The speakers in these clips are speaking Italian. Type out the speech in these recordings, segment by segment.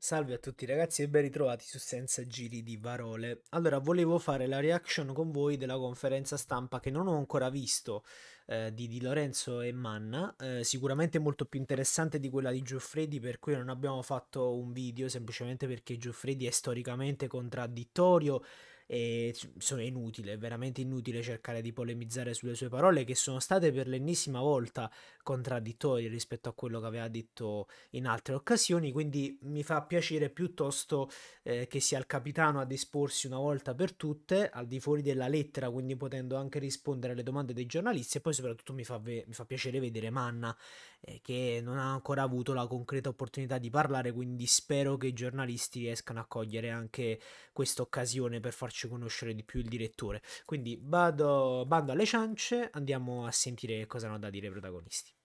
Salve a tutti ragazzi e ben ritrovati su Senza Giri di Varole. Allora, volevo fare la reaction con voi della conferenza stampa che non ho ancora visto eh, di Di Lorenzo e Manna, eh, sicuramente molto più interessante di quella di Gioffredi per cui non abbiamo fatto un video semplicemente perché Gioffredi è storicamente contraddittorio e è inutile, veramente inutile cercare di polemizzare sulle sue parole che sono state per l'ennesima volta contraddittorio rispetto a quello che aveva detto in altre occasioni, quindi mi fa piacere piuttosto eh, che sia il capitano a disporsi una volta per tutte, al di fuori della lettera, quindi potendo anche rispondere alle domande dei giornalisti e poi soprattutto mi fa, ve- mi fa piacere vedere Manna eh, che non ha ancora avuto la concreta opportunità di parlare, quindi spero che i giornalisti riescano a cogliere anche questa occasione per farci conoscere di più il direttore. Quindi vado, bando alle ciance, andiamo a sentire cosa hanno da dire i protagonisti.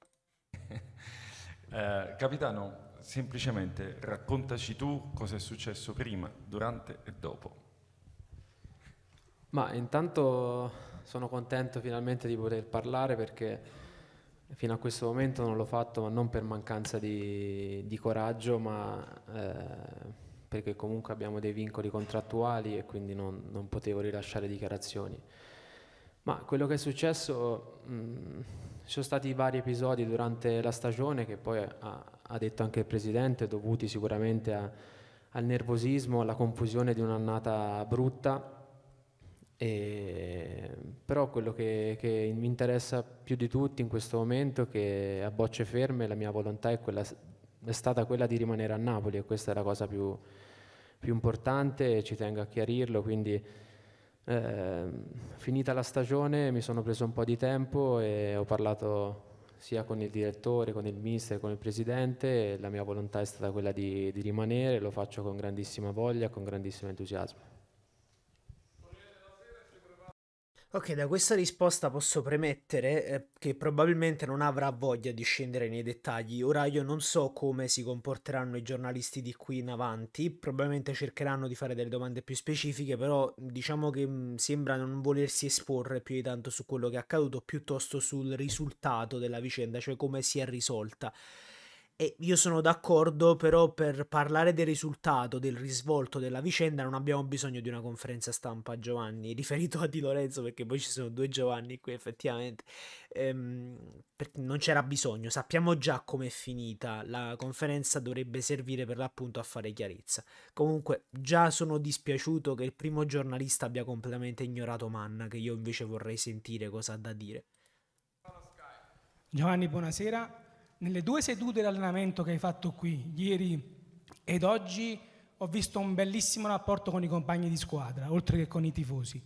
Eh, capitano, semplicemente raccontaci tu cosa è successo prima, durante e dopo. Ma intanto sono contento finalmente di poter parlare perché fino a questo momento non l'ho fatto, ma non per mancanza di, di coraggio, ma eh, perché comunque abbiamo dei vincoli contrattuali e quindi non, non potevo rilasciare dichiarazioni. Ma quello che è successo, ci mm, sono stati vari episodi durante la stagione che poi ha, ha detto anche il presidente, dovuti sicuramente a, al nervosismo, alla confusione di un'annata brutta. E, però quello che, che, mi interessa più di tutti in questo momento è che a bocce ferme la mia volontà è, quella, è stata quella di rimanere a Napoli e questa è la cosa più, più importante, ci tengo a chiarirlo. Quindi eh, finita la stagione mi sono preso un po' di tempo e ho parlato sia con il direttore, con il mister, con il presidente, la mia volontà è stata quella di, di rimanere, lo faccio con grandissima voglia, con grandissimo entusiasmo. Ok, da questa risposta posso premettere eh, che probabilmente non avrà voglia di scendere nei dettagli. Ora io non so come si comporteranno i giornalisti di qui in avanti, probabilmente cercheranno di fare delle domande più specifiche, però diciamo che mm, sembra non volersi esporre più di tanto su quello che è accaduto, piuttosto sul risultato della vicenda, cioè come si è risolta. E io sono d'accordo, però per parlare del risultato, del risvolto della vicenda, non abbiamo bisogno di una conferenza stampa, Giovanni, riferito a Di Lorenzo, perché poi ci sono due Giovanni qui effettivamente. Ehm, non c'era bisogno, sappiamo già com'è finita, la conferenza dovrebbe servire per l'appunto a fare chiarezza. Comunque già sono dispiaciuto che il primo giornalista abbia completamente ignorato Manna, che io invece vorrei sentire cosa ha da dire. Giovanni, buonasera nelle due sedute di allenamento che hai fatto qui, ieri ed oggi, ho visto un bellissimo rapporto con i compagni di squadra, oltre che con i tifosi.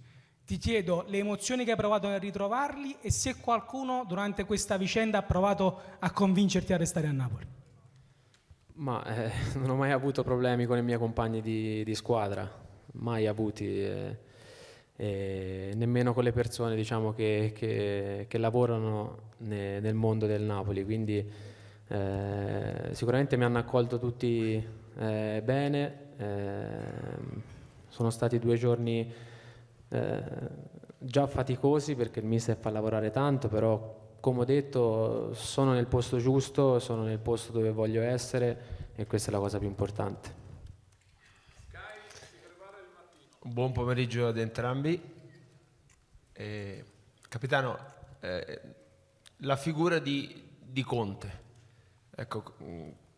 Ti chiedo le emozioni che hai provato nel ritrovarli e se qualcuno durante questa vicenda ha provato a convincerti a restare a Napoli. Ma eh, non ho mai avuto problemi con i miei compagni di, di squadra, mai avuti. Eh e nemmeno con le persone diciamo, che, che, che, lavorano ne, nel mondo del Napoli. Quindi eh, sicuramente mi hanno accolto tutti eh, bene, eh, sono stati due giorni eh, già faticosi perché il mister fa lavorare tanto, però come ho detto sono nel posto giusto, sono nel posto dove voglio essere e questa è la cosa più importante. Buon pomeriggio ad entrambi. Eh, capitano, eh, la figura di, di Conte, ecco,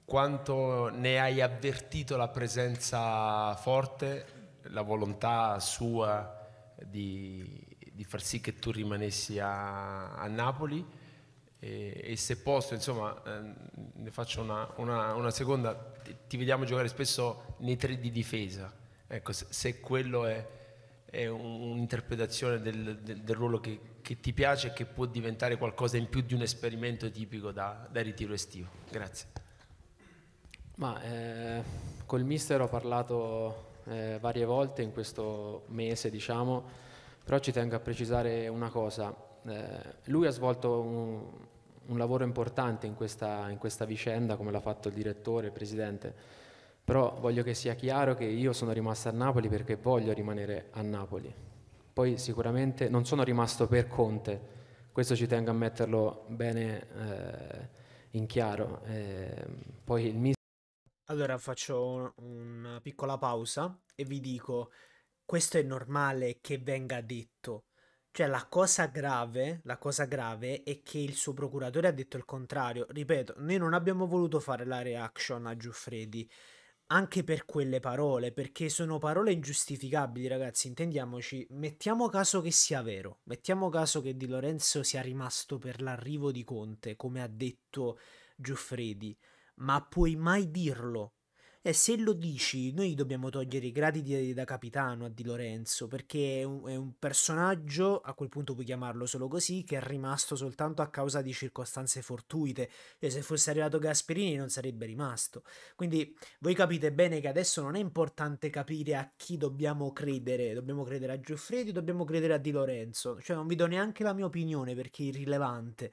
quanto ne hai avvertito la presenza forte, la volontà sua di, di far sì che tu rimanessi a, a Napoli e, e, se posso, insomma, eh, ne faccio una, una, una seconda, ti, ti vediamo giocare spesso nei tre di difesa Ecco, se, quello è, è un'interpretazione del, del, del, ruolo che, che, ti piace e che può diventare qualcosa in più di un esperimento tipico da, da ritiro estivo. Grazie. Ma eh, col mister ho parlato eh, varie volte in questo mese, diciamo, però ci tengo a precisare una cosa. Eh, lui ha svolto un, un lavoro importante in questa, in questa vicenda, come l'ha fatto il direttore, il presidente però voglio che sia chiaro che io sono rimasto a Napoli perché voglio rimanere a Napoli. Poi sicuramente non sono rimasto per Conte, questo ci tengo a metterlo bene eh, in chiaro. Eh, poi il mister... Allora faccio un, una piccola pausa e vi dico, questo è normale che venga detto. Cioè la cosa grave, la cosa grave è che il suo procuratore ha detto il contrario. Ripeto, noi non abbiamo voluto fare la reaction a Giuffredi anche per quelle parole, perché sono parole ingiustificabili, ragazzi, intendiamoci. Mettiamo caso che sia vero, mettiamo caso che Di Lorenzo sia rimasto per l'arrivo di Conte, come ha detto Giuffredi, ma puoi mai dirlo e se lo dici, noi dobbiamo togliere i gradi di, da capitano a Di Lorenzo, perché è un, è un personaggio, a quel punto puoi chiamarlo solo così, che è rimasto soltanto a causa di circostanze fortuite. Cioè, se fosse arrivato Gasperini non sarebbe rimasto. Quindi voi capite bene che adesso non è importante capire a chi dobbiamo credere. Dobbiamo credere a Giuffredi, dobbiamo credere a Di Lorenzo. Cioè, non vi do neanche la mia opinione perché è irrilevante.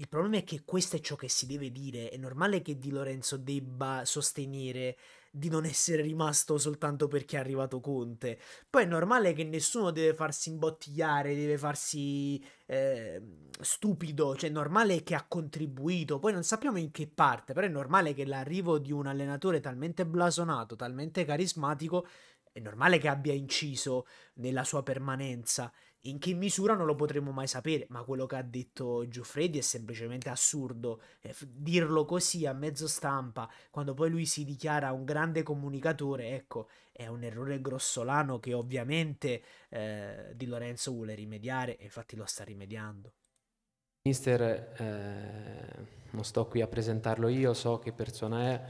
Il problema è che questo è ciò che si deve dire. È normale che Di Lorenzo debba sostenere di non essere rimasto soltanto perché è arrivato Conte. Poi è normale che nessuno deve farsi imbottigliare, deve farsi eh, stupido. Cioè, è normale che ha contribuito. Poi non sappiamo in che parte, però è normale che l'arrivo di un allenatore talmente blasonato, talmente carismatico, è normale che abbia inciso nella sua permanenza. In che misura non lo potremo mai sapere, ma quello che ha detto Giuffredi è semplicemente assurdo. Eh, dirlo così a mezzo stampa, quando poi lui si dichiara un grande comunicatore, ecco, è un errore grossolano che ovviamente eh, Di Lorenzo vuole rimediare e infatti lo sta rimediando. Mister, eh, non sto qui a presentarlo io, so che persona è,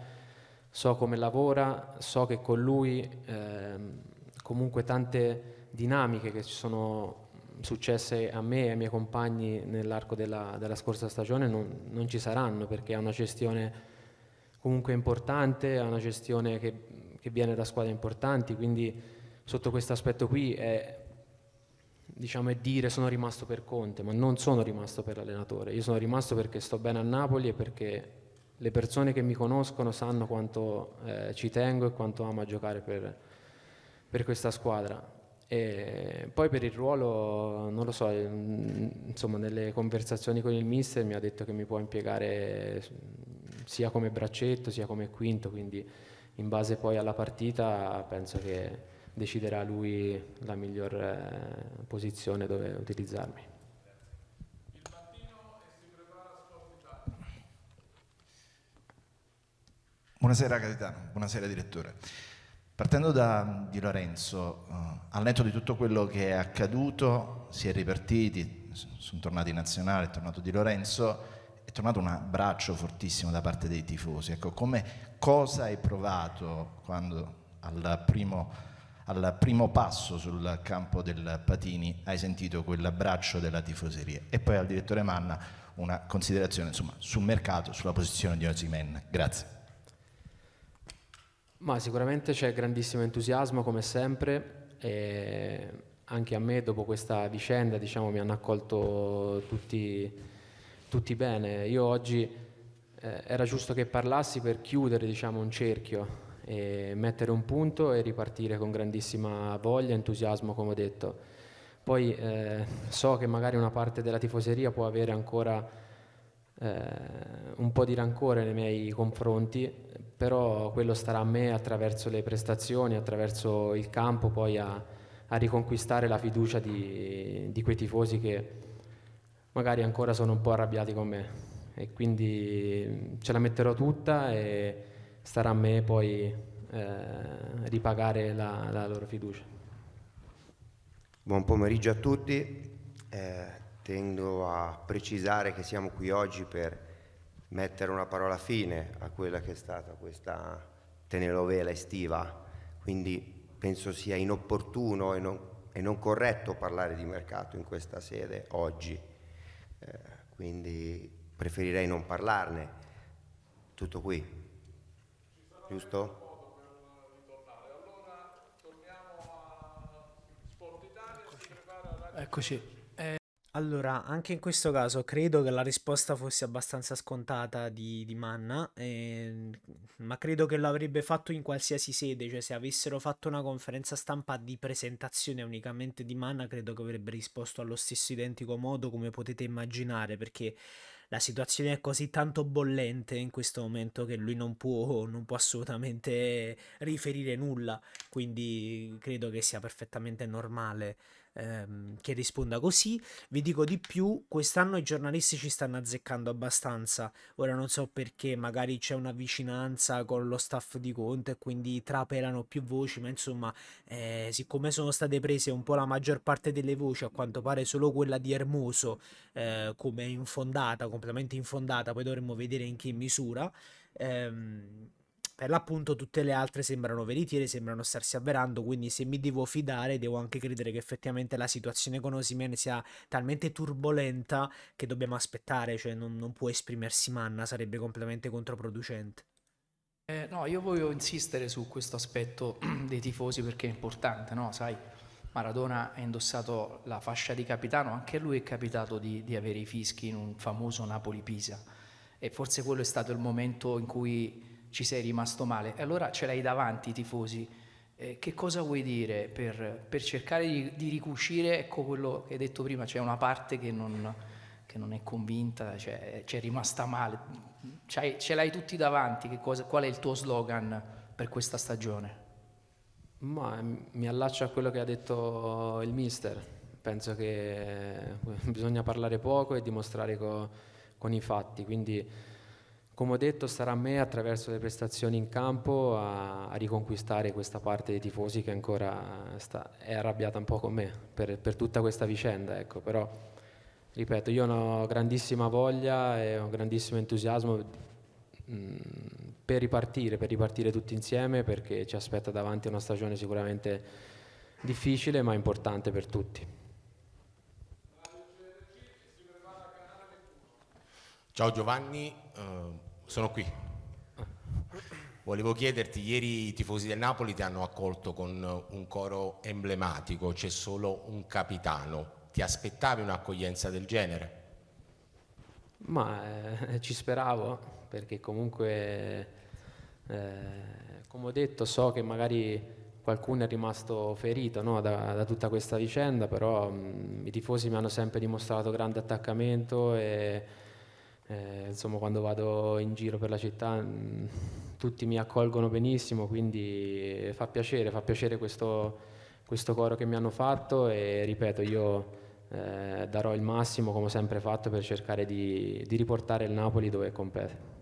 so come lavora, so che con lui ehm, comunque tante dinamiche che ci sono successe a me e ai miei compagni nell'arco della, della scorsa stagione non, non, ci saranno perché è una gestione comunque importante, è una gestione che, che viene da squadre importanti, quindi sotto questo aspetto qui è, diciamo, è dire sono rimasto per Conte, ma non sono rimasto per l'allenatore, io sono rimasto perché sto bene a Napoli e perché le persone che mi conoscono sanno quanto eh, ci tengo e quanto amo a giocare per, per questa squadra e poi per il ruolo, non lo so, insomma nelle conversazioni con il mister mi ha detto che mi può impiegare sia come braccetto sia come quinto, quindi in base poi alla partita penso che deciderà lui la miglior eh, posizione dove utilizzarmi. Buonasera Caritano, buonasera direttore. Partendo da Di Lorenzo, eh, al netto di tutto quello che è accaduto, si è ripartiti, sono tornati in nazionale, è tornato Di Lorenzo, è tornato un abbraccio fortissimo da parte dei tifosi. Ecco, come, cosa hai provato quando al primo, al primo passo sul campo del Patini hai sentito quell'abbraccio della tifoseria? E poi al direttore Manna una considerazione insomma, sul mercato, sulla posizione di Osimen. Grazie. Ma sicuramente c'è grandissimo entusiasmo come sempre e anche a me dopo questa vicenda diciamo, mi hanno accolto tutti, tutti bene. Io oggi eh, era giusto che parlassi per chiudere diciamo, un cerchio mettere un punto e ripartire con grandissima voglia e entusiasmo come ho detto. Poi eh, so che magari una parte della tifoseria può avere ancora eh, un po' di rancore nei miei confronti però quello starà a me attraverso le prestazioni, attraverso il campo, poi a, a riconquistare la fiducia di, di quei tifosi che magari ancora sono un po' arrabbiati con me e quindi mm, ce la metterò tutta e starà a me poi eh, ripagare la, la, loro fiducia. Buon pomeriggio a tutti, eh, tendo a precisare che siamo qui oggi per mettere una parola fine a quella che è stata questa telenovela estiva, quindi penso sia inopportuno e non, e non corretto parlare di mercato in questa sede oggi, eh, quindi preferirei non parlarne. Tutto qui. Giusto? Eccoci. Allora, anche in questo caso credo che la risposta fosse abbastanza scontata di, di Manna, ehm, ma credo che l'avrebbe fatto in qualsiasi sede, cioè se avessero fatto una conferenza stampa di presentazione unicamente di Manna, credo che avrebbe risposto allo stesso identico modo come potete immaginare, perché la situazione è così tanto bollente in questo momento che lui non può, non può assolutamente riferire nulla, quindi credo che sia perfettamente normale ehm, che risponda così. Vi dico di più, quest'anno i giornalisti ci stanno azzeccando abbastanza, ora non so perché, magari c'è una vicinanza con lo staff di Conte e quindi trapelano più voci, ma insomma, eh, siccome sono state prese un po' la maggior parte delle voci, a quanto pare solo quella di Hermoso eh, come infondata, completamente infondata, poi dovremmo vedere in che misura. Ehm, per l'appunto tutte le altre sembrano veritiere, sembrano starsi avverando, quindi se mi devo fidare devo anche credere che effettivamente la situazione con Osimene sia talmente turbolenta che dobbiamo aspettare, cioè non, non può esprimersi manna, sarebbe completamente controproducente. Eh, no, io voglio insistere su questo aspetto dei tifosi perché è importante, no? Sai, Maradona ha indossato la fascia di capitano, anche lui è capitato di, di avere i fischi in un famoso Napoli-Pisa e forse quello è stato il momento in cui ci sei rimasto male, e allora ce l'hai davanti i tifosi. Eh, che cosa vuoi dire per, per cercare di, di, ricucire? Ecco quello che hai detto prima, c'è una parte che non, che non è convinta, cioè, eh, c'è rimasta male. C'hai, ce l'hai tutti davanti, cosa, qual è il tuo slogan per questa stagione? Ma mm, mi allaccio a quello che ha detto il mister. Penso che eh, bisogna parlare poco e dimostrare co- con i fatti. Quindi come ho detto, sarà a me attraverso le prestazioni in campo a, a riconquistare questa parte dei tifosi che ancora sta, è arrabbiata un po' con me per, per tutta questa vicenda. Ecco. Però, ripeto, io ho grandissima voglia e un grandissimo entusiasmo mm, per ripartire, per ripartire tutti insieme perché ci aspetta davanti una stagione sicuramente difficile ma importante per tutti. Ciao Giovanni, eh, sono qui. Volevo chiederti, ieri i tifosi del Napoli ti hanno accolto con eh, un coro emblematico, c'è solo un capitano. Ti aspettavi un'accoglienza del genere? Ma eh, ci speravo, perché comunque, eh, come ho detto, so che magari qualcuno è rimasto ferito no, da, da, tutta questa vicenda, però mh, mm, i tifosi mi hanno sempre dimostrato grande attaccamento e eh, insomma, quando vado in giro per la città mm, tutti mi accolgono benissimo, quindi fa piacere, fa piacere questo, questo coro che mi hanno fatto e ripeto, io eh, darò il massimo come ho sempre fatto per cercare di, di riportare il Napoli dove compete.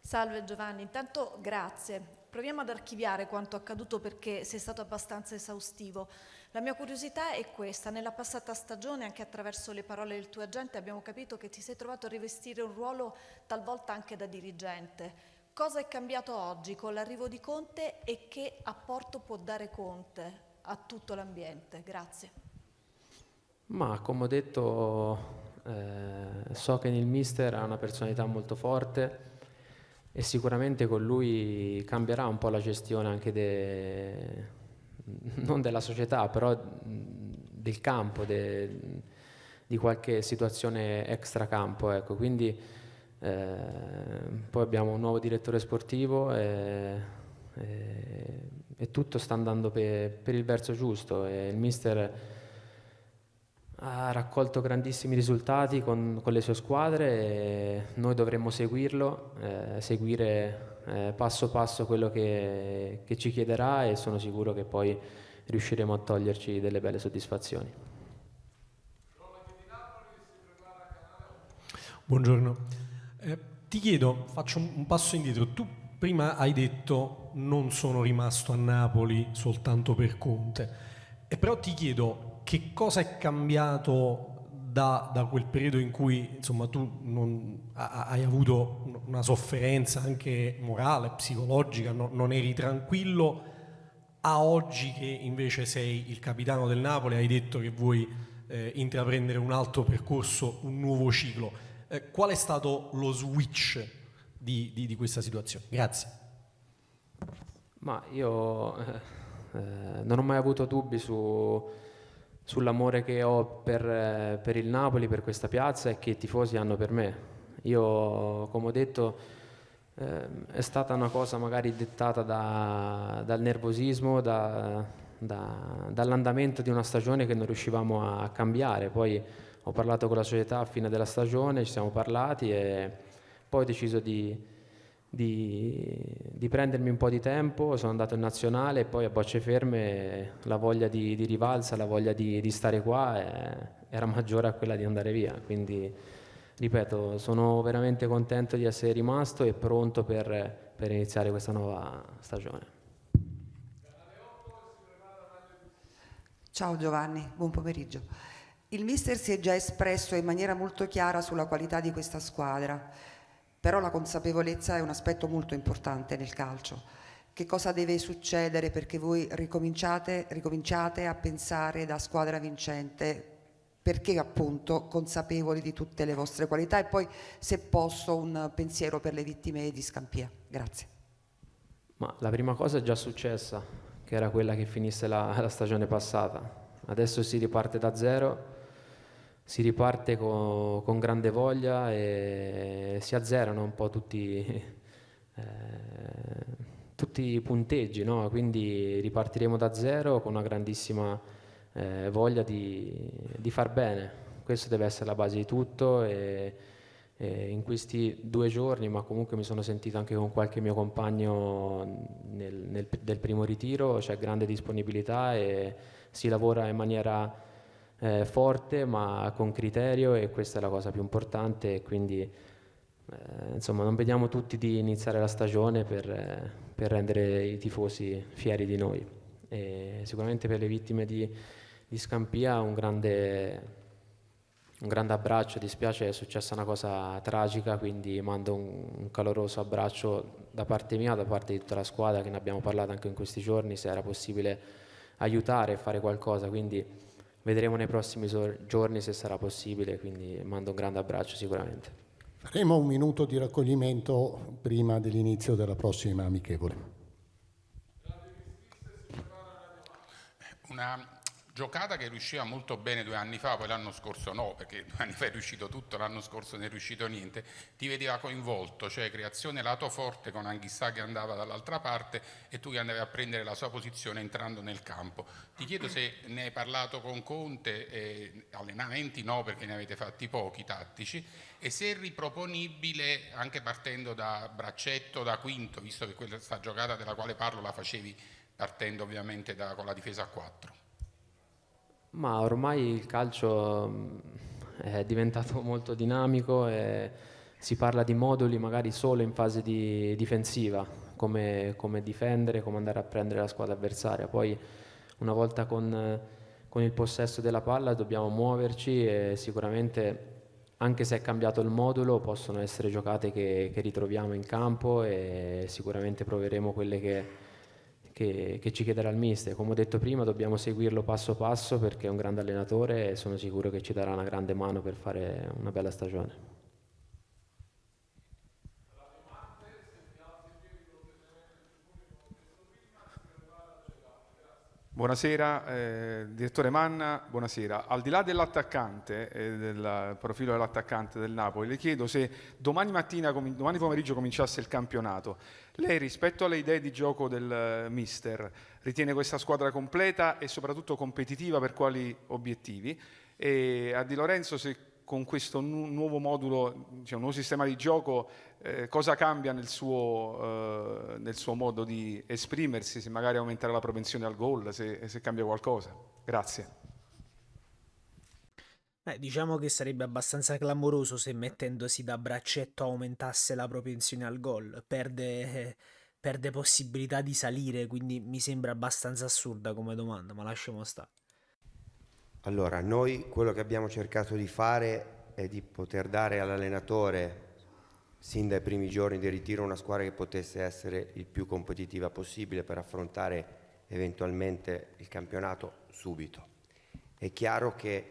Salve Giovanni, intanto grazie Proviamo ad archiviare quanto accaduto perché sei stato abbastanza esaustivo. La mia curiosità è questa, nella passata stagione, anche attraverso le parole del tuo agente, abbiamo capito che ti sei trovato a rivestire un ruolo talvolta anche da dirigente. Cosa è cambiato oggi con l'arrivo di Conte e che apporto può dare Conte a tutto l'ambiente? Grazie. Ma come ho detto, eh, so che il mister ha una personalità molto forte e sicuramente con lui cambierà un po' la gestione anche de, non della società, però del campo, de, di qualche situazione extracampo. Ecco. Quindi eh, poi abbiamo un nuovo direttore sportivo e, e, e tutto sta andando per, per il verso giusto. il mister ha raccolto grandissimi risultati con, con, le sue squadre e noi dovremmo seguirlo, eh, seguire eh, passo passo quello che, che, ci chiederà e sono sicuro che poi riusciremo a toglierci delle belle soddisfazioni. Buongiorno, eh, ti chiedo, faccio un passo indietro, tu prima hai detto non sono rimasto a Napoli soltanto per Conte, e però ti chiedo che cosa è cambiato da, da quel periodo in cui insomma, tu non, hai avuto una sofferenza anche morale, psicologica, no, non eri tranquillo, a oggi che invece sei il capitano del Napoli, hai detto che vuoi eh, intraprendere un altro percorso, un nuovo ciclo. Eh, qual è stato lo switch di, di, di questa situazione? Grazie. Ma io eh, eh non ho mai avuto dubbi su sull'amore che ho per, eh, per, il Napoli, per questa piazza e che i tifosi hanno per me. Io, come ho detto, eh, è stata una cosa magari dettata da, dal nervosismo, da, da, dall'andamento di una stagione che non riuscivamo a cambiare. Poi ho parlato con la società a fine della stagione, ci siamo parlati e poi ho deciso di, di, di, prendermi un po' di tempo, sono andato in nazionale e poi a bocce ferme la voglia di, di rivalsa, la voglia di, di stare qua eh, era maggiore a quella di andare via. Quindi, ripeto, sono veramente contento di essere rimasto e pronto per, per iniziare questa nuova stagione. Ciao Giovanni, buon pomeriggio. Il mister si è già espresso in maniera molto chiara sulla qualità di questa squadra però la consapevolezza è un aspetto molto importante nel calcio. Che cosa deve succedere perché voi ricominciate, ricominciate a pensare da squadra vincente perché appunto consapevoli di tutte le vostre qualità e poi se posso un pensiero per le vittime di Scampia. Grazie. Ma la prima cosa è già successa, che era quella che finisse la, la stagione passata. Adesso si riparte da zero si riparte con, con grande voglia e si azzerano un po' tutti, eh, tutti i punteggi, no? quindi ripartiremo da zero con una grandissima eh, voglia di, di, far bene. Questa deve essere la base di tutto e, e in questi due giorni, ma comunque mi sono sentito anche con qualche mio compagno nel, nel, del primo ritiro, c'è grande disponibilità e si lavora in maniera eh, forte ma con criterio e questa è la cosa più importante quindi eh, insomma non vediamo tutti di iniziare la stagione per, eh, per rendere i tifosi fieri di noi e sicuramente per le vittime di, di Scampia un grande un grande abbraccio, dispiace è successa una cosa tragica, quindi mando un, un, caloroso abbraccio da parte mia, da parte di tutta la squadra, che ne abbiamo parlato anche in questi giorni, se era possibile aiutare e fare qualcosa, quindi vedremo nei prossimi giorni se sarà possibile, quindi mando un grande abbraccio sicuramente. Faremo un minuto di raccoglimento prima dell'inizio della prossima amichevole. Una giocata che riusciva molto bene due anni fa, poi l'anno scorso no, perché due anni fa è riuscito tutto, l'anno scorso non è riuscito niente, ti vedeva coinvolto, cioè creazione lato forte con Anghissà che andava dall'altra parte e tu che andavi a prendere la sua posizione entrando nel campo. Ti chiedo se ne hai parlato con Conte, eh, allenamenti no perché ne avete fatti pochi tattici, e se è riproponibile anche partendo da braccetto, da quinto, visto che questa giocata della quale parlo la facevi partendo ovviamente da, con la difesa a 4. Ma ormai il calcio mm, è diventato molto dinamico e si parla di moduli magari solo in fase di difensiva, come, come difendere, come andare a prendere la squadra avversaria. Poi una volta con, con, il possesso della palla dobbiamo muoverci e sicuramente anche se è cambiato il modulo possono essere giocate che, che ritroviamo in campo e sicuramente proveremo quelle che che, che, ci chiederà il mister. Come ho detto prima, dobbiamo seguirlo passo passo perché è un grande allenatore e sono sicuro che ci darà una grande mano per fare una bella stagione. Buonasera, eh, direttore Manna, buonasera. Al di là dell'attaccante, eh, del profilo dell'attaccante del Napoli, le chiedo se domani, mattina, domani pomeriggio cominciasse il campionato, lei rispetto alle idee di gioco del eh, mister ritiene questa squadra completa e soprattutto competitiva per quali obiettivi? E a Di Lorenzo se con questo nu- nuovo modulo, cioè diciamo, un nuovo sistema di gioco, eh, cosa cambia nel suo, eh, nel suo, modo di esprimersi, se magari aumentare la propensione al gol, se, se cambia qualcosa. Grazie. Eh, diciamo che sarebbe abbastanza clamoroso se mettendosi da braccetto aumentasse la propensione al gol, perde, perde possibilità di salire, quindi mi sembra abbastanza assurda come domanda, ma lasciamo stare. Allora, noi quello che abbiamo cercato di fare è di poter dare all'allenatore, sin dai primi giorni di ritiro, una squadra che potesse essere il più competitiva possibile per affrontare eventualmente il campionato subito. È chiaro che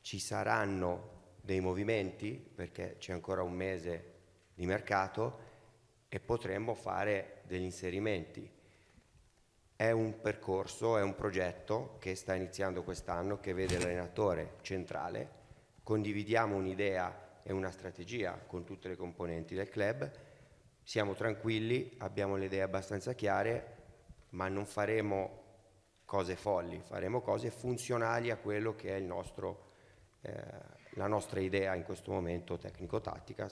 ci saranno dei movimenti, perché c'è ancora un mese di mercato, e potremmo fare degli inserimenti è un percorso, è un progetto che sta iniziando quest'anno, che vede l'allenatore centrale. Condividiamo un'idea e una strategia con tutte le componenti del club. Siamo tranquilli, abbiamo le idee abbastanza chiare, ma non faremo cose folli, faremo cose funzionali a quello che è nostro, eh, la nostra idea in questo momento tecnico-tattica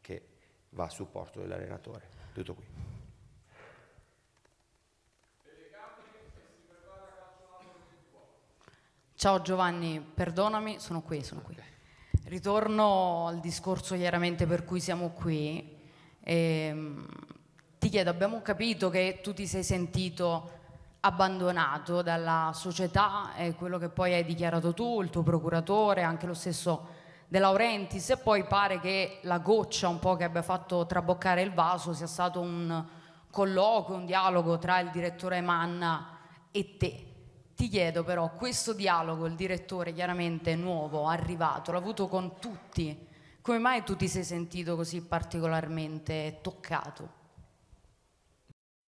che va a supporto dell'allenatore. Tutto qui. Ciao Giovanni, perdonami, sono qui, sono qui. Ritorno al discorso chiaramente per cui siamo qui. E, ehm, ti chiedo, abbiamo capito che tu ti sei sentito abbandonato dalla società e quello che poi hai dichiarato tu, il tuo procuratore, anche lo stesso De Laurentiis e poi pare che la goccia un po' che abbia fatto traboccare il vaso sia stato un colloquio, un dialogo tra il direttore Manna e te ti chiedo però, questo dialogo, il direttore chiaramente nuovo, arrivato, l'ha avuto con tutti, come mai tu ti sei sentito così particolarmente toccato?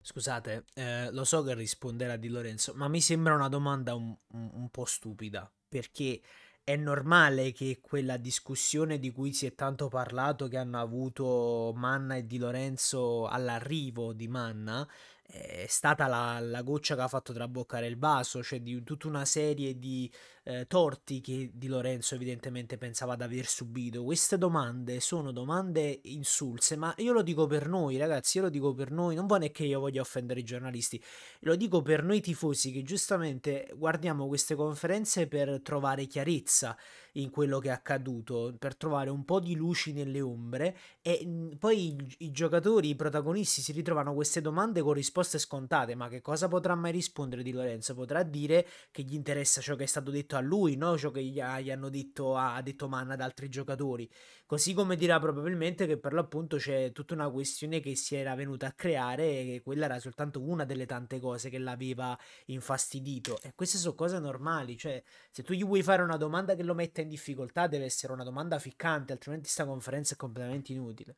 Scusate, eh, lo so che risponderà di Lorenzo, ma mi sembra una domanda un, un, un po' stupida, perché è normale che quella discussione di cui si è tanto parlato, che hanno avuto Manna e Di Lorenzo all'arrivo di Manna, è stata la, la, goccia che ha fatto traboccare il vaso, cioè di tutta una serie di eh, torti che Di Lorenzo evidentemente pensava di aver subito. Queste domande sono domande insulse, ma io lo dico per noi, ragazzi, io lo dico per noi, non vuole che io voglia offendere i giornalisti, lo dico per noi tifosi che giustamente guardiamo queste conferenze per trovare chiarezza in quello che è accaduto, per trovare un po' di luci nelle ombre e mm, poi i, i giocatori, i protagonisti si ritrovano queste domande con risposte scontate, ma che cosa potrà mai rispondere Di Lorenzo? Potrà dire che gli interessa ciò che è stato detto detto a lui, no? ciò che gli, hanno detto, ha detto Mann ad altri giocatori. Così come dirà probabilmente che per l'appunto c'è tutta una questione che si era venuta a creare e quella era soltanto una delle tante cose che l'aveva infastidito. E queste sono cose normali, cioè se tu gli vuoi fare una domanda che lo metta in difficoltà deve essere una domanda ficcante, altrimenti sta conferenza è completamente inutile.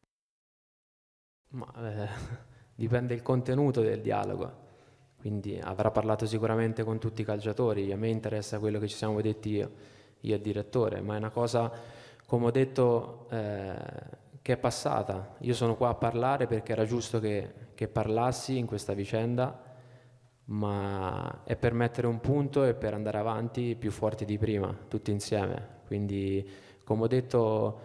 Ma eh, dipende il contenuto del dialogo quindi avrà parlato sicuramente con tutti i calciatori, a me interessa quello che ci siamo detti io, io e il direttore, ma è una cosa, come ho detto, eh, che è passata. Io sono qua a parlare perché era giusto che, che parlassi in questa vicenda, ma è per mettere un punto e per andare avanti più forti di prima, tutti insieme. Quindi, come ho detto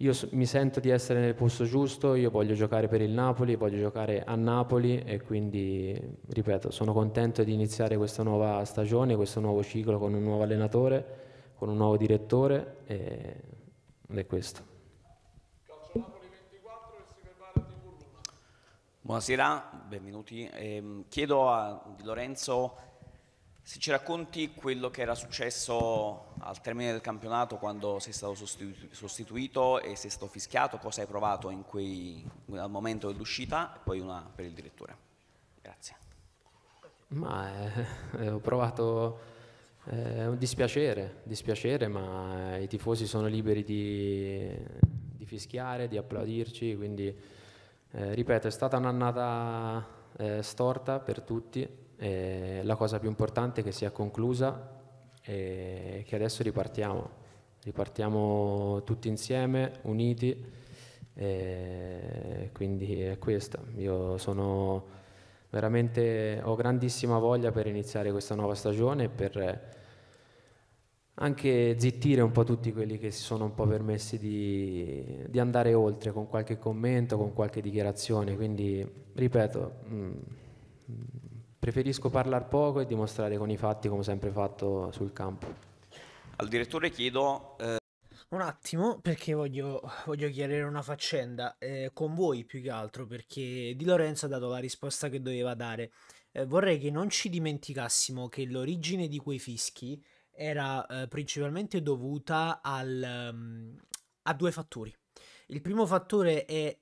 io mi sento di essere nel posto giusto, io voglio giocare per il Napoli, voglio giocare a Napoli e quindi, ripeto, sono contento di iniziare questa nuova stagione, questo nuovo ciclo con un nuovo allenatore, con un nuovo direttore e... ed è questo. Buonasera, benvenuti. Eh, chiedo a Di Lorenzo se ci racconti quello che era successo al termine del campionato quando sei stato sostitu sostituito e sei stato fischiato, cosa hai provato quei, al momento dell'uscita e poi una per il direttore. Grazie. Ma eh, eh ho provato eh, un dispiacere, dispiacere, ma eh, i tifosi sono liberi di, di fischiare, di applaudirci, quindi eh, ripeto è stata un'annata eh, storta per tutti, eh, la cosa più importante è che sia conclusa e che adesso ripartiamo, ripartiamo tutti insieme, uniti, e quindi è questo, Io sono veramente, ho grandissima voglia per iniziare questa nuova stagione e per anche zittire un po' tutti quelli che si sono un po' permessi di, di andare oltre con qualche commento, con qualche dichiarazione, quindi ripeto... Mh, mm, Preferisco parlare poco e dimostrare con i fatti come ho sempre fatto sul campo. Al direttore chiedo... Eh... Un attimo, perché voglio, voglio chiarire una faccenda eh, con voi più che altro, perché Di Lorenzo ha dato la risposta che doveva dare. Eh, vorrei che non ci dimenticassimo che l'origine di quei fischi era eh, principalmente dovuta al, um, a due fattori. Il primo fattore è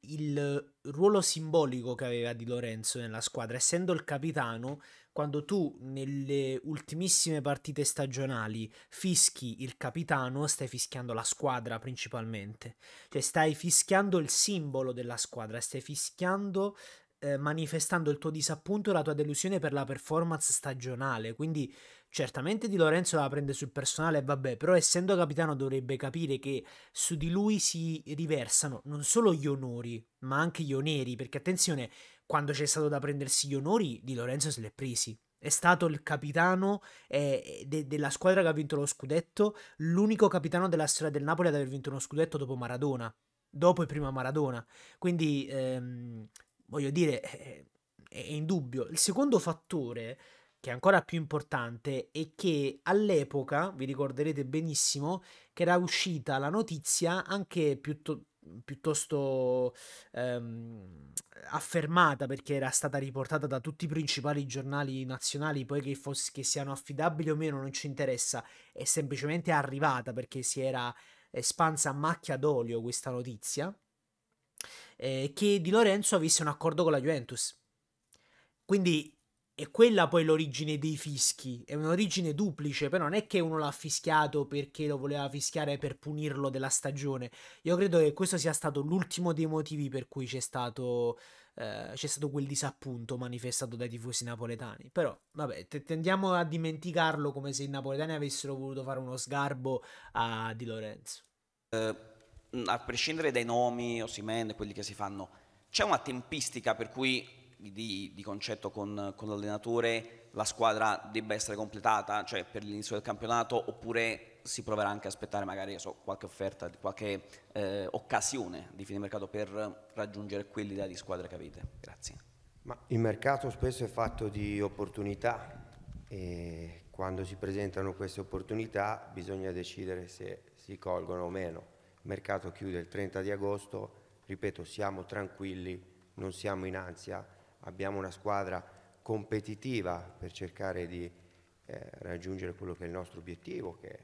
il ruolo simbolico che aveva Di Lorenzo nella squadra, essendo il capitano, quando tu nelle ultimissime partite stagionali fischi il capitano, stai fischiando la squadra principalmente, cioè stai fischiando il simbolo della squadra, stai fischiando eh, manifestando il tuo disappunto e la tua delusione per la performance stagionale, quindi Certamente Di Lorenzo la prende sul personale, vabbè, però essendo capitano dovrebbe capire che su di lui si riversano non solo gli onori, ma anche gli oneri, perché attenzione, quando c'è stato da prendersi gli onori, Di Lorenzo se li è presi. È stato il capitano eh, de- della squadra che ha vinto lo scudetto, l'unico capitano della storia del Napoli ad aver vinto uno scudetto dopo Maradona, dopo e prima Maradona. Quindi, ehm, voglio dire, eh, è, in dubbio. Il secondo fattore che è ancora più importante e che all'epoca, vi ricorderete benissimo, che era uscita la notizia anche piuttosto piuttosto ehm, affermata perché era stata riportata da tutti i principali giornali nazionali, poi che, fosse, che siano affidabili o meno non ci interessa, è semplicemente arrivata perché si era espansa a macchia d'olio questa notizia, eh, che Di Lorenzo avesse un accordo con la Juventus. Quindi è quella poi l'origine dei fischi, è un'origine duplice, però non è che uno l'ha fischiato perché lo voleva fischiare per punirlo della stagione. Io credo che questo sia stato l'ultimo dei motivi per cui c'è stato, eh, c'è stato quel disappunto manifestato dai tifosi napoletani. Però, vabbè, tendiamo a dimenticarlo come se i napoletani avessero voluto fare uno sgarbo a Di Lorenzo. Eh, a prescindere dai nomi, Osimene, quelli che si fanno, c'è una tempistica per cui di, di concetto con, con l'allenatore la squadra debba essere completata, cioè per l'inizio del campionato, oppure si proverà anche a aspettare magari so, qualche offerta, qualche eh, occasione di fine mercato per raggiungere quell'idea di squadra che avete? Grazie. Ma il mercato spesso è fatto di opportunità e quando si presentano queste opportunità bisogna decidere se si colgono o meno. Il mercato chiude il 30 di agosto, ripeto, siamo tranquilli, non siamo in ansia abbiamo una squadra competitiva per cercare di eh, raggiungere quello che è il nostro obiettivo, che,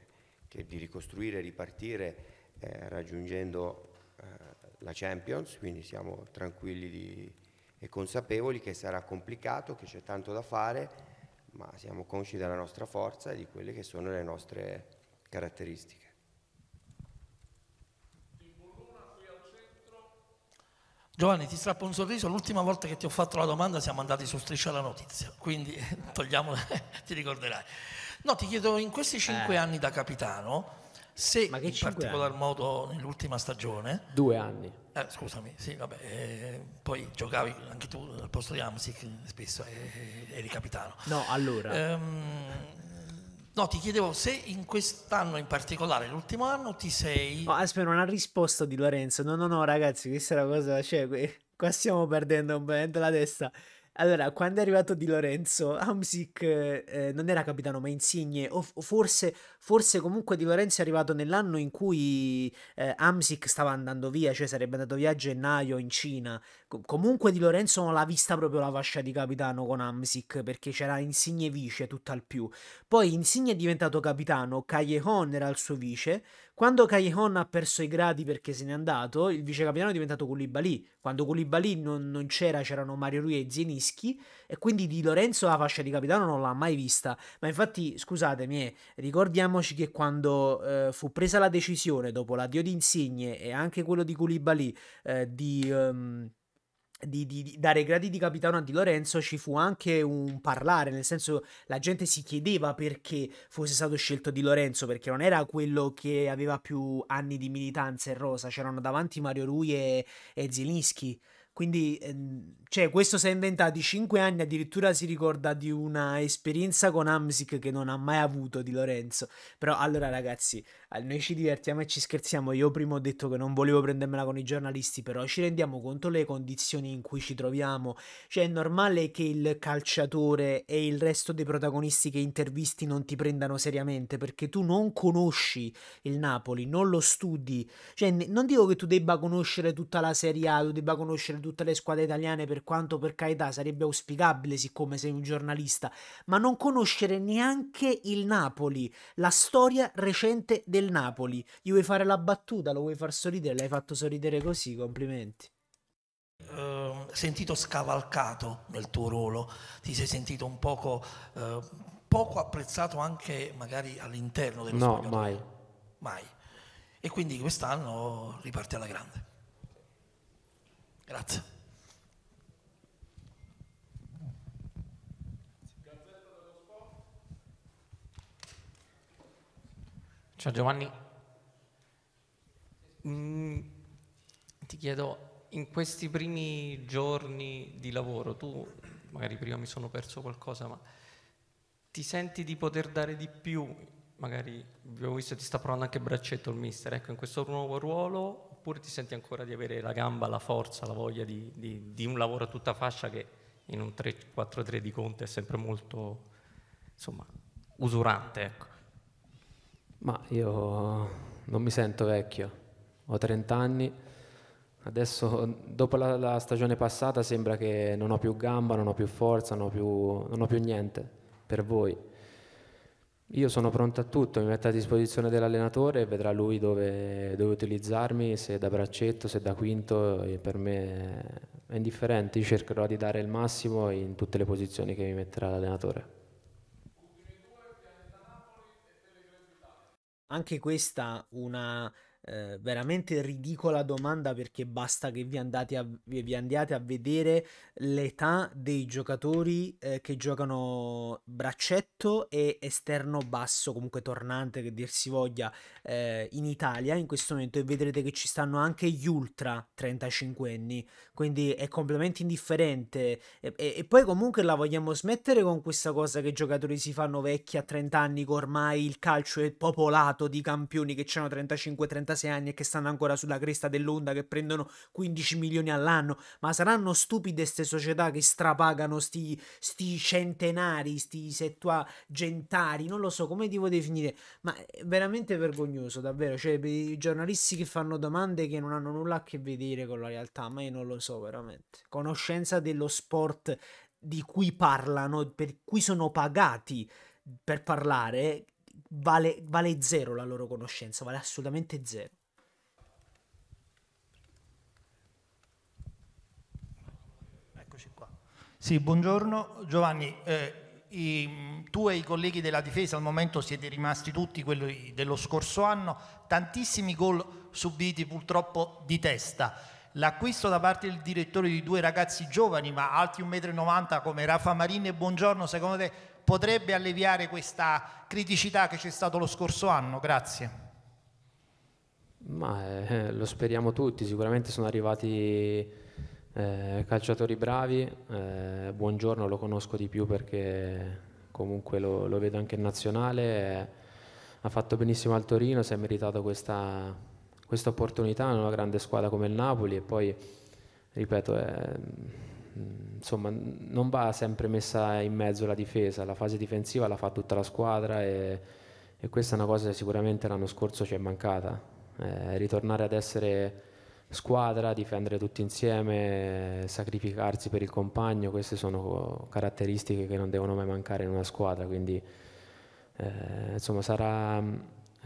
che è di ricostruire e ripartire eh, raggiungendo eh, la Champions, quindi siamo tranquilli di, e consapevoli che sarà complicato, che c'è tanto da fare, ma siamo consci della nostra forza e di quelle che sono le nostre caratteristiche. Giovanni, ti strappo un sorriso. L'ultima volta che ti ho fatto la domanda siamo andati su Striscia la Notizia, quindi togliamola, ti ricorderai. No, ti chiedo, in questi cinque eh. anni da capitano, se Ma che in particolar anni? modo nell'ultima stagione... Due anni. Eh, scusami, sì, vabbè, eh, poi giocavi anche tu al posto di Amsic spesso, eh, eri capitano. No, allora... Ehm, No, ti chiedevo se in quest'anno in particolare, l'ultimo anno, ti sei... No, aspetta, non ha risposto di Lorenzo. No, no, no, ragazzi, questa è la cosa... Cioè, qua stiamo perdendo un po' la testa. Allora, quando è arrivato Di Lorenzo, Hamsik eh, non era capitano, ma Insigne, o, o forse, forse, comunque Di Lorenzo è arrivato nell'anno in cui eh, Hamsik stava andando via, cioè sarebbe andato via a gennaio in Cina. Com- comunque Di Lorenzo non l'ha vista proprio la fascia di capitano con Hamsik, perché c'era Insigne vice tutt'al più. Poi Insigne è diventato capitano, Callejon era il suo vice, quando Callejon ha perso i gradi perché se n'è andato, il vice capitano è diventato Koulibaly. Quando Koulibaly non, non c'era, c'erano Mario Rui e Zienischi, e quindi Di Lorenzo la fascia di capitano non l'ha mai vista. Ma infatti, scusatemi, eh, ricordiamoci che quando eh, fu presa la decisione, dopo l'addio di Insigne e anche quello di Koulibaly, eh, di... Ehm, di, di, di, dare i gradi di capitano a Di Lorenzo ci fu anche un parlare, nel senso la gente si chiedeva perché fosse stato scelto Di Lorenzo, perché non era quello che aveva più anni di militanza in rosa, c'erano davanti Mario Rui e, e Zielinski. Quindi, ehm, cioè, questo si è inventato i 5 anni, addirittura si ricorda di una esperienza con Amsic che non ha mai avuto di Lorenzo. Però, allora, ragazzi, noi ci divertiamo e ci scherziamo. Io prima ho detto che non volevo prendermela con i giornalisti, però ci rendiamo conto le condizioni in cui ci troviamo. Cioè, è normale che il calciatore e il resto dei protagonisti che intervisti non ti prendano seriamente, perché tu non conosci il Napoli, non lo studi. Cioè, non dico che tu debba conoscere tutta la Serie A, tu debba conoscere tutte le squadre italiane, per quanto per carità sarebbe auspicabile siccome sei un giornalista, ma non conoscere neanche il Napoli, la storia recente del Napoli. Gli vuoi fare la battuta, lo vuoi far sorridere, l'hai fatto sorridere così, complimenti. Uh, sentito scavalcato nel tuo ruolo, ti sei sentito un poco, uh, poco apprezzato anche magari all'interno dello No, mai. Mai. E quindi quest'anno riparte alla grande. Grazie. Ciao Giovanni, mm, ti chiedo, in questi primi giorni di lavoro, tu magari prima mi sono perso qualcosa, ma ti senti di poter dare di più? Magari abbiamo visto ti sta provando anche braccetto il mister, ecco, in questo nuovo ruolo oppure ti senti ancora di avere la gamba, la forza, la voglia di, di, di un lavoro a tutta fascia che in un 3-4-3 di Conte è sempre molto, insomma, usurante, ecco. Ma io non mi sento vecchio, ho 30 anni, adesso dopo la, la stagione passata sembra che non ho più gamba, non ho più forza, non ho più, non ho più niente per voi io sono pronto a tutto, mi metto a disposizione dell'allenatore e vedrà lui dove, dove, utilizzarmi, se da braccetto, se da quinto, per me è indifferente, io cercherò di dare il massimo in tutte le posizioni che mi metterà l'allenatore. Anche questa una eh, veramente ridicola domanda perché basta che vi, a, vi, andiate a vedere l'età dei giocatori eh, che giocano braccetto e esterno basso, comunque tornante che dir si voglia, eh, in Italia in questo momento e vedrete che ci stanno anche gli ultra 35 anni, quindi è completamente indifferente e, e, e poi comunque la vogliamo smettere con questa cosa che i giocatori si fanno vecchi a 30 anni, che ormai il calcio è popolato di campioni che hanno 35-36 46 anni e che stanno ancora sulla cresta dell'onda, che prendono 15 milioni all'anno, ma saranno stupide queste società che strapagano sti, sti centenari, sti settuagentari, non lo so come ti devo definire, ma è veramente vergognoso, davvero, cioè per i giornalisti che fanno domande che non hanno nulla a che vedere con la realtà, ma io non lo so veramente. Conoscenza dello sport di cui parlano, per cui sono pagati per parlare, vale, vale zero la loro conoscenza, vale assolutamente zero. Eccoci qua. Sì, buongiorno Giovanni. Eh... I, tu e i colleghi della difesa al momento siete rimasti tutti quelli dello scorso anno, tantissimi gol subiti purtroppo di testa. L'acquisto da parte del direttore di due ragazzi giovani ma alti 1,90 m come Rafa Marini e Buongiorno, secondo te potrebbe alleviare questa criticità che c'è stato lo scorso anno? Grazie. Ma eh, lo speriamo tutti, sicuramente sono arrivati eh, calciatori bravi, eh, buongiorno lo conosco di più perché comunque lo, lo vedo anche in nazionale, ha fatto benissimo al Torino, si è meritato questa, questa opportunità in una grande squadra come il Napoli e poi, ripeto, eh, Mm, insomma, non va sempre messa in mezzo la difesa, la fase difensiva la fa tutta la squadra e, e questa è una cosa che sicuramente l'anno scorso ci è mancata. Eh, ritornare ad essere squadra, difendere tutti insieme, sacrificarsi per il compagno, queste sono caratteristiche che non devono mai mancare in una squadra, quindi eh, insomma sarà mm,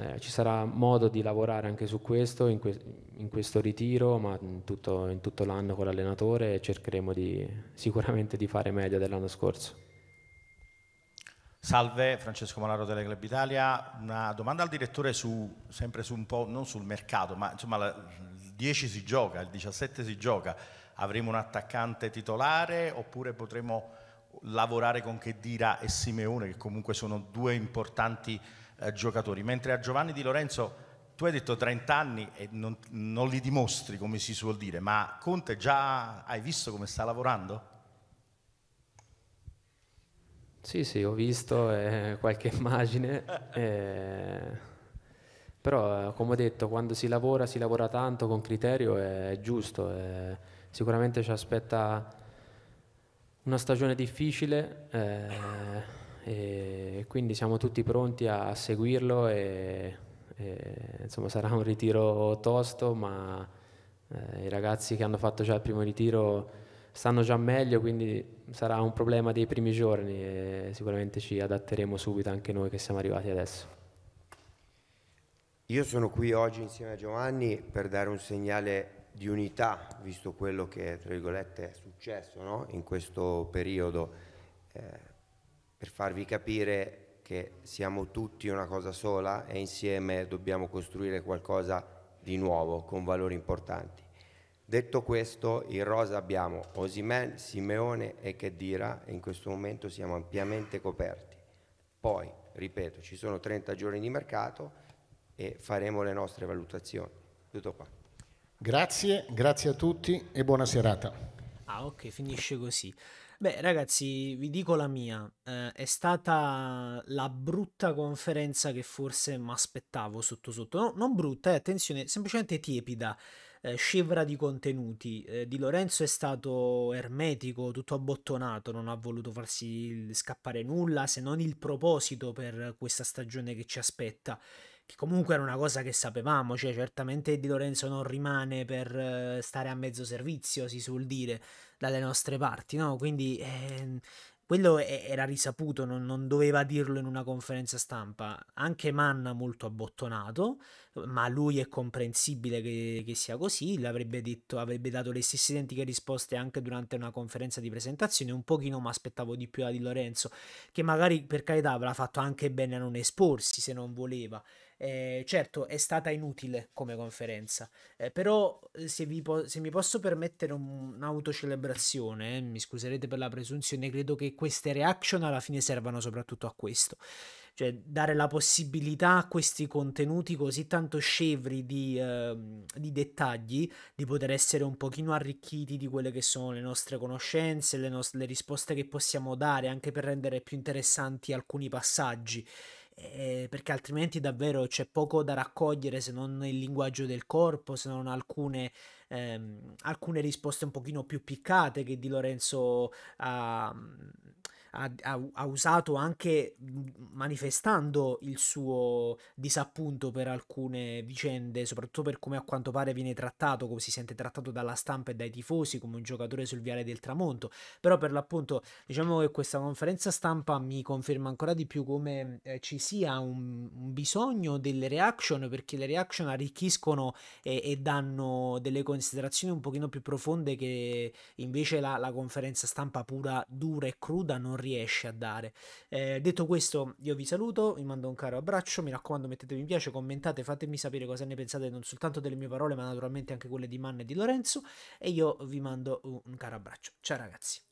eh, ci sarà modo di lavorare anche su questo in, que- in questo ritiro, ma in tutto, in tutto l'anno con l'allenatore e cercheremo di, sicuramente di fare meglio dell'anno scorso. Salve, Francesco Molaro della Club Italia. Una domanda al direttore su, sempre su un po', non sul mercato, ma insomma la, il 10 si gioca, il 17 si gioca. Avremo un attaccante titolare oppure potremo lavorare con Chedira e Simeone, che comunque sono due importanti eh, giocatori, mentre a Giovanni Di Lorenzo tu hai detto 30 anni e non, non, li dimostri come si suol dire, ma Conte già hai visto come sta lavorando? Sì, sì, ho visto eh, qualche immagine, eh, però eh, come ho detto quando si lavora si lavora tanto con criterio, è, è giusto, eh, sicuramente ci aspetta una stagione difficile eh, e quindi siamo tutti pronti a seguirlo e, e insomma sarà un ritiro tosto ma eh, i ragazzi che hanno fatto già il primo ritiro stanno già meglio quindi sarà un problema dei primi giorni e sicuramente ci adatteremo subito anche noi che siamo arrivati adesso. Io sono qui oggi insieme a Giovanni per dare un segnale di unità, visto quello che tra virgolette è successo no? in questo periodo. Eh, per farvi capire che siamo tutti una cosa sola e insieme dobbiamo costruire qualcosa di nuovo con valori importanti. Detto questo, in rosa abbiamo Osimen, Simeone e Chedira e in questo momento siamo ampiamente coperti. Poi, ripeto, ci sono 30 giorni di mercato e faremo le nostre valutazioni. Tutto qua. Grazie, grazie a tutti e buona serata. Ah, ok, finisce così. Beh, ragazzi, vi dico la mia, eh, è stata la brutta conferenza che forse mi aspettavo sotto sotto. No, non brutta, eh, attenzione, semplicemente tiepida, eh, scevra di contenuti. Eh, di Lorenzo è stato ermetico, tutto abbottonato, non ha voluto farsi scappare nulla se non il proposito per questa stagione che ci aspetta che comunque era una cosa che sapevamo, cioè certamente Di Lorenzo non rimane per eh, stare a mezzo servizio, si suol dire, dalle nostre parti, no? Quindi eh, quello è, era risaputo, non, non, doveva dirlo in una conferenza stampa. Anche Manna molto abbottonato, ma lui è comprensibile che, che sia così, l'avrebbe detto, avrebbe dato le stesse identiche risposte anche durante una conferenza di presentazione, un pochino mi aspettavo di più da Di Lorenzo, che magari per carità avrà fatto anche bene a non esporsi se non voleva. Eh, certo, è stata inutile come conferenza, eh, però eh, se, po- se, mi posso permettere un- un'autocelebrazione, eh, mi scuserete per la presunzione, credo che queste reaction alla fine servano soprattutto a questo. Cioè, dare la possibilità a questi contenuti così tanto scevri di, ehm, di dettagli di poter essere un pochino arricchiti di quelle che sono le nostre conoscenze, le, nos- le risposte che possiamo dare anche per rendere più interessanti alcuni passaggi eh, perché altrimenti davvero c'è poco da raccogliere se non il linguaggio del corpo, se non alcune, ehm, alcune risposte un pochino più piccate che Di Lorenzo ha... Eh, ha, ha, ha, usato anche manifestando il suo disappunto per alcune vicende, soprattutto per come a quanto pare viene trattato, come si sente trattato dalla stampa e dai tifosi come un giocatore sul viale del tramonto. Però per l'appunto diciamo che questa conferenza stampa mi conferma ancora di più come eh, ci sia un, un, bisogno delle reaction perché le reaction arricchiscono e, e, danno delle considerazioni un pochino più profonde che invece la, la conferenza stampa pura, dura e cruda non riesce a dare. Eh, detto questo, io vi saluto, vi mando un caro abbraccio, mi raccomando mettete mi piace, commentate, fatemi sapere cosa ne pensate non soltanto delle mie parole, ma naturalmente anche quelle di Mann e di Lorenzo e io vi mando un caro abbraccio. Ciao ragazzi.